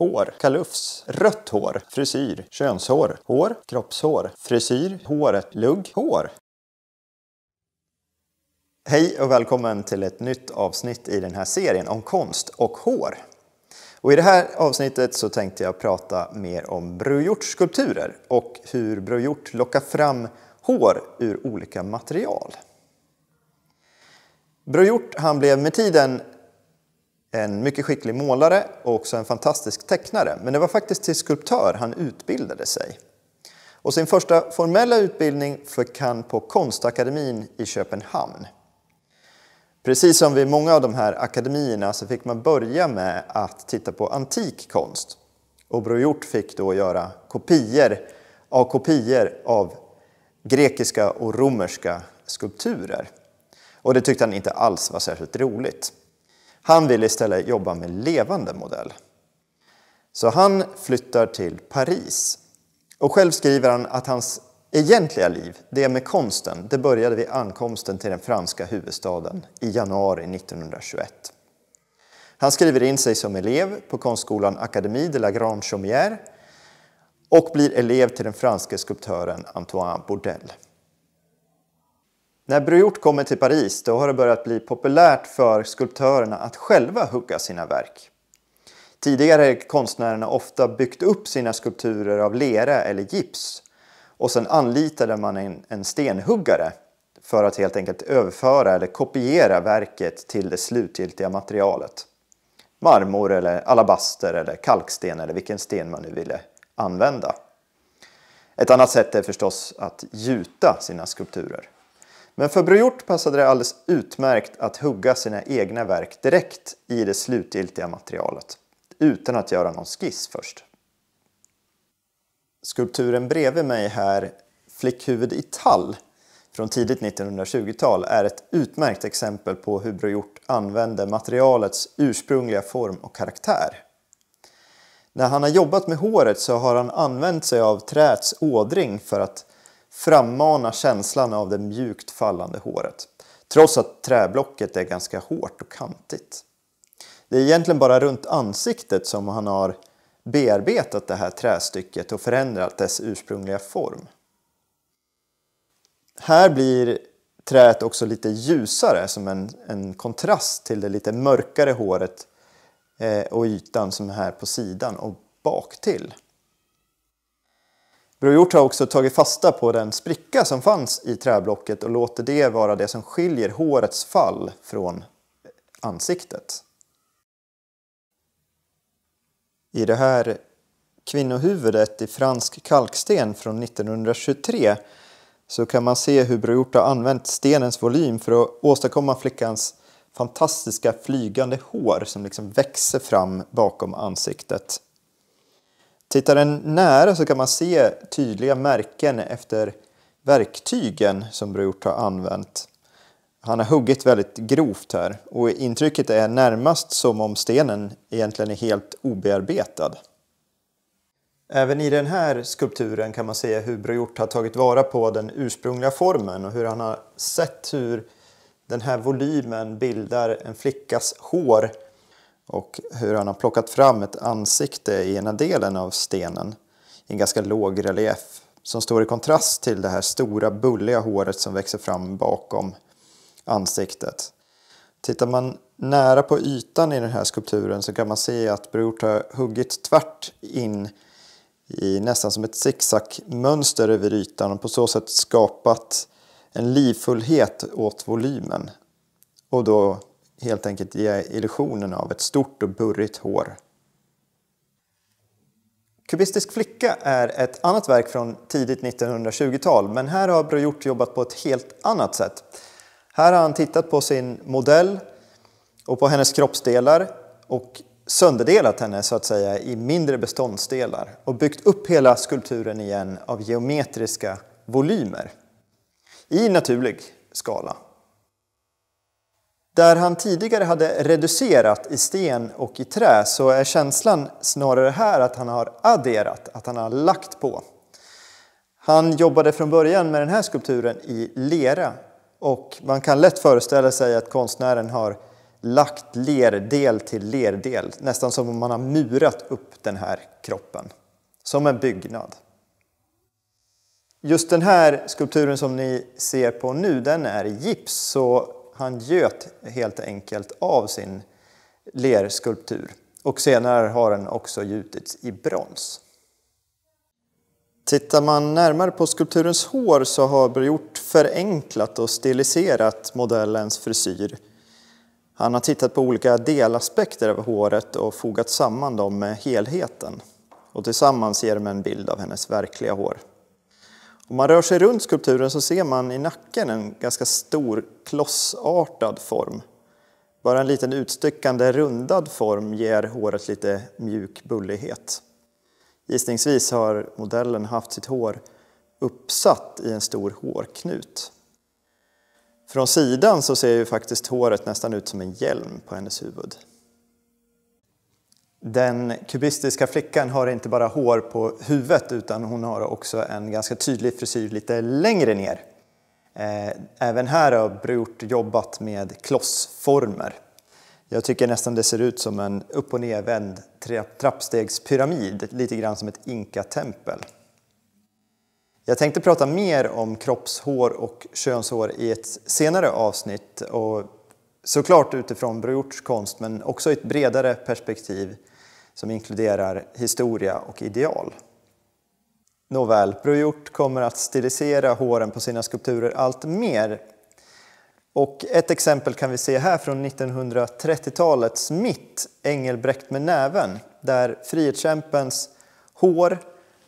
hår, kalufs, rött hår, frisyr, könshår, hår, kroppshår, frisyr, håret, lugg, hår. Hej och välkommen till ett nytt avsnitt i den här serien om konst och hår. Och I det här avsnittet så tänkte jag prata mer om skulpturer och hur brujort lockar fram hår ur olika material. Brujort han blev med tiden en mycket skicklig målare och också en fantastisk tecknare. Men det var faktiskt till skulptör han utbildade sig. Och sin första formella utbildning fick han på Konstakademin i Köpenhamn. Precis som vid många av de här akademierna så fick man börja med att titta på antik konst. Och Bror Hjort fick då göra kopior av kopior av grekiska och romerska skulpturer. Och det tyckte han inte alls var särskilt roligt. Han vill istället jobba med levande modell. Så han flyttar till Paris. Och själv skriver han att hans egentliga liv, det med konsten, det började vid ankomsten till den franska huvudstaden i januari 1921. Han skriver in sig som elev på konstskolan Académie de la Grande Chaumière och blir elev till den franske skulptören Antoine Bourdelle. När Brujort kommer till Paris då har det börjat bli populärt för skulptörerna att själva hugga sina verk. Tidigare har konstnärerna ofta byggt upp sina skulpturer av lera eller gips och sen anlitade man en, en stenhuggare för att helt enkelt överföra eller kopiera verket till det slutgiltiga materialet. Marmor, eller alabaster, eller kalksten eller vilken sten man nu ville använda. Ett annat sätt är förstås att gjuta sina skulpturer. Men för Brojort passade det alldeles utmärkt att hugga sina egna verk direkt i det slutgiltiga materialet, utan att göra någon skiss först. Skulpturen bredvid mig här, Flickhuvud i tall, från tidigt 1920-tal är ett utmärkt exempel på hur Brojort använde materialets ursprungliga form och karaktär. När han har jobbat med håret så har han använt sig av träets ådring för att frammana känslan av det mjukt fallande håret. Trots att träblocket är ganska hårt och kantigt. Det är egentligen bara runt ansiktet som han har bearbetat det här trästycket och förändrat dess ursprungliga form. Här blir träet också lite ljusare som en, en kontrast till det lite mörkare håret eh, och ytan som är här på sidan och bak till. Bror Hjort har också tagit fasta på den spricka som fanns i träblocket och låter det vara det som skiljer hårets fall från ansiktet. I det här kvinnohuvudet i fransk kalksten från 1923 så kan man se hur Bror Hjort har använt stenens volym för att åstadkomma flickans fantastiska flygande hår som liksom växer fram bakom ansiktet. Tittar en nära så kan man se tydliga märken efter verktygen som Brut har använt. Han har huggit väldigt grovt här och intrycket är närmast som om stenen egentligen är helt obearbetad. Även i den här skulpturen kan man se hur Brojort har tagit vara på den ursprungliga formen och hur han har sett hur den här volymen bildar en flickas hår och hur han har plockat fram ett ansikte i ena delen av stenen i en ganska låg relief som står i kontrast till det här stora bulliga håret som växer fram bakom ansiktet. Tittar man nära på ytan i den här skulpturen så kan man se att Brort har huggit tvärt in i nästan som ett zigzagmönster över ytan och på så sätt skapat en livfullhet åt volymen. Och då helt enkelt ge illusionen av ett stort och burrigt hår. Kubistisk flicka är ett annat verk från tidigt 1920-tal men här har Brojort jobbat på ett helt annat sätt. Här har han tittat på sin modell och på hennes kroppsdelar och sönderdelat henne så att säga i mindre beståndsdelar och byggt upp hela skulpturen igen av geometriska volymer i naturlig skala. Där han tidigare hade reducerat i sten och i trä så är känslan snarare här att han har adderat, att han har lagt på. Han jobbade från början med den här skulpturen i lera och man kan lätt föreställa sig att konstnären har lagt lerdel till lerdel, nästan som om man har murat upp den här kroppen, som en byggnad. Just den här skulpturen som ni ser på nu, den är i gips, så han göt helt enkelt av sin lerskulptur och senare har den också gjutits i brons. Tittar man närmare på skulpturens hår så har Briot förenklat och stiliserat modellens frisyr. Han har tittat på olika delaspekter av håret och fogat samman dem med helheten. Och tillsammans ger de en bild av hennes verkliga hår. Om man rör sig runt skulpturen så ser man i nacken en ganska stor klossartad form. Bara en liten utstyckande rundad form ger håret lite mjuk bullighet. Gissningsvis har modellen haft sitt hår uppsatt i en stor hårknut. Från sidan så ser ju faktiskt håret nästan ut som en hjälm på hennes huvud. Den kubistiska flickan har inte bara hår på huvudet utan hon har också en ganska tydlig frisyr lite längre ner. Eh, även här har Brort jobbat med klossformer. Jag tycker nästan det ser ut som en upp och nedvänd trappstegspyramid, lite grann som ett inkatempel. Jag tänkte prata mer om kroppshår och könshår i ett senare avsnitt och såklart utifrån Bror Hjorts konst men också i ett bredare perspektiv som inkluderar historia och ideal. Nåväl, Bror Hjort kommer att stilisera håren på sina skulpturer allt mer. Och ett exempel kan vi se här från 1930-talets mitt, Engelbrekt med näven, där frihetskämpens hår,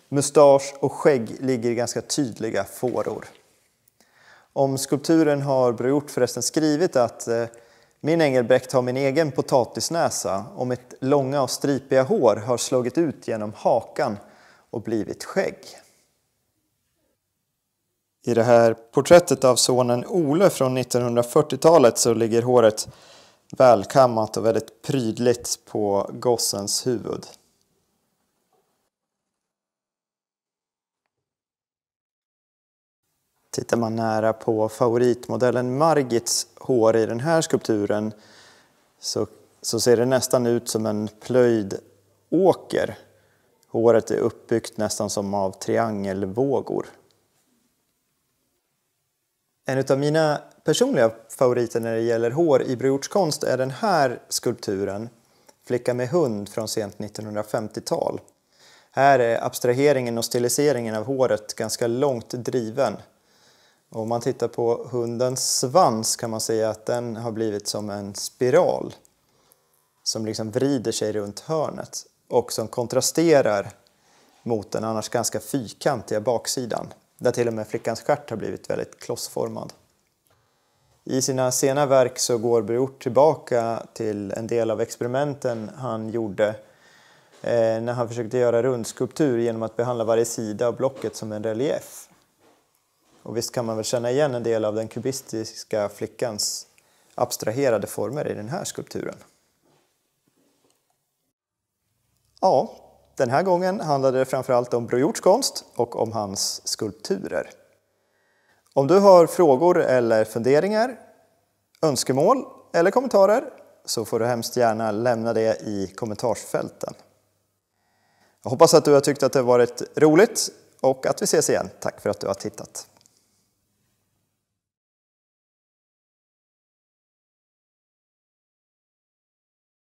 mustasch och skägg ligger i ganska tydliga fåror. Om skulpturen har Bror Hjort förresten skrivit att eh, min Engelbrekt har min egen potatisnäsa och mitt långa och stripiga hår har slagit ut genom hakan och blivit skägg. I det här porträttet av sonen Ole från 1940-talet så ligger håret välkammat och väldigt prydligt på gossens huvud. Tittar man nära på favoritmodellen Margits hår i den här skulpturen så, så ser det nästan ut som en plöjd åker. Håret är uppbyggt nästan som av triangelvågor. En av mina personliga favoriter när det gäller hår i brordskonst är den här skulpturen, Flicka med hund från sent 1950-tal. Här är abstraheringen och stiliseringen av håret ganska långt driven. Om man tittar på hundens svans kan man säga att den har blivit som en spiral som liksom vrider sig runt hörnet och som kontrasterar mot den annars ganska fyrkantiga baksidan där till och med flickans stjärt har blivit väldigt klossformad. I sina sena verk så går Brouwer tillbaka till en del av experimenten han gjorde eh, när han försökte göra rundskulptur genom att behandla varje sida av blocket som en relief. Och visst kan man väl känna igen en del av den kubistiska flickans abstraherade former i den här skulpturen. Ja, den här gången handlade det framförallt om Brojords konst och om hans skulpturer. Om du har frågor eller funderingar, önskemål eller kommentarer så får du hemskt gärna lämna det i kommentarsfälten. Jag hoppas att du har tyckt att det varit roligt och att vi ses igen. Tack för att du har tittat!